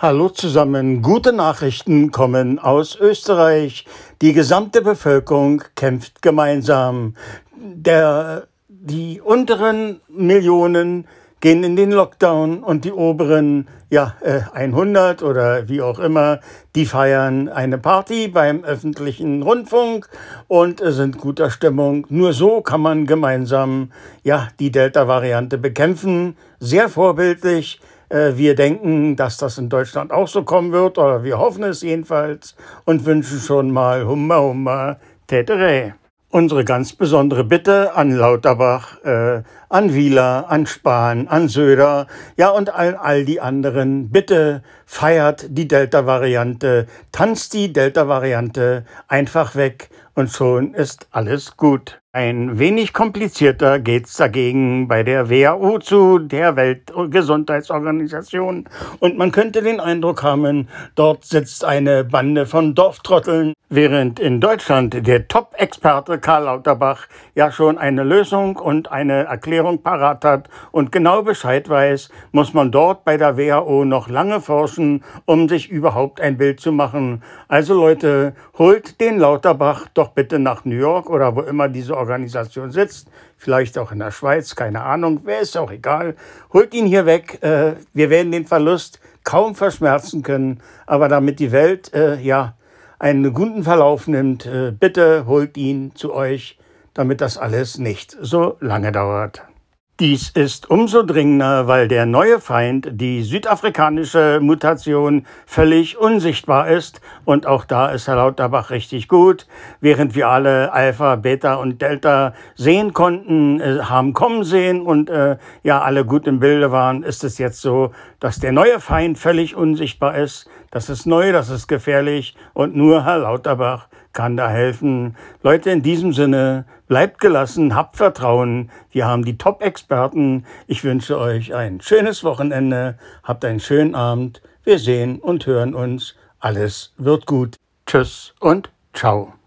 Hallo zusammen, gute Nachrichten kommen aus Österreich. Die gesamte Bevölkerung kämpft gemeinsam. Der, die unteren Millionen gehen in den Lockdown und die oberen, ja, 100 äh, oder wie auch immer, die feiern eine Party beim öffentlichen Rundfunk und äh, sind guter Stimmung. Nur so kann man gemeinsam, ja, die Delta-Variante bekämpfen. Sehr vorbildlich äh, wir denken, dass das in Deutschland auch so kommen wird, oder wir hoffen es jedenfalls und wünschen schon mal Humma Humma Täterä. Unsere ganz besondere Bitte an Lauterbach, äh, an Wieler, an Spahn, an Söder, ja und an all die anderen, bitte feiert die Delta-Variante, tanzt die Delta-Variante einfach weg und schon ist alles gut. Ein wenig komplizierter geht's dagegen bei der WHO zu, der Weltgesundheitsorganisation. Und man könnte den Eindruck haben, dort sitzt eine Bande von Dorftrotteln, während in Deutschland der Top-Experte Karl Lauterbach ja schon eine Lösung und eine Erklärung parat hat und genau Bescheid weiß, muss man dort bei der WHO noch lange forschen, um sich überhaupt ein Bild zu machen. Also Leute, holt den Lauterbach doch doch bitte nach New York oder wo immer diese Organisation sitzt, vielleicht auch in der Schweiz, keine Ahnung, wer ist auch egal. Holt ihn hier weg, äh, wir werden den Verlust kaum verschmerzen können, aber damit die Welt äh, ja einen guten Verlauf nimmt, äh, bitte holt ihn zu euch, damit das alles nicht so lange dauert. Dies ist umso dringender, weil der neue Feind, die südafrikanische Mutation, völlig unsichtbar ist. Und auch da ist Herr Lauterbach richtig gut. Während wir alle Alpha, Beta und Delta sehen konnten, äh, haben kommen sehen und äh, ja alle gut im Bilde waren, ist es jetzt so, dass der neue Feind völlig unsichtbar ist. Das ist neu, das ist gefährlich und nur Herr Lauterbach kann da helfen. Leute, in diesem Sinne, bleibt gelassen, habt Vertrauen. Wir haben die Top-Experten Experten. Ich wünsche euch ein schönes Wochenende, habt einen schönen Abend. Wir sehen und hören uns. Alles wird gut. Tschüss und ciao.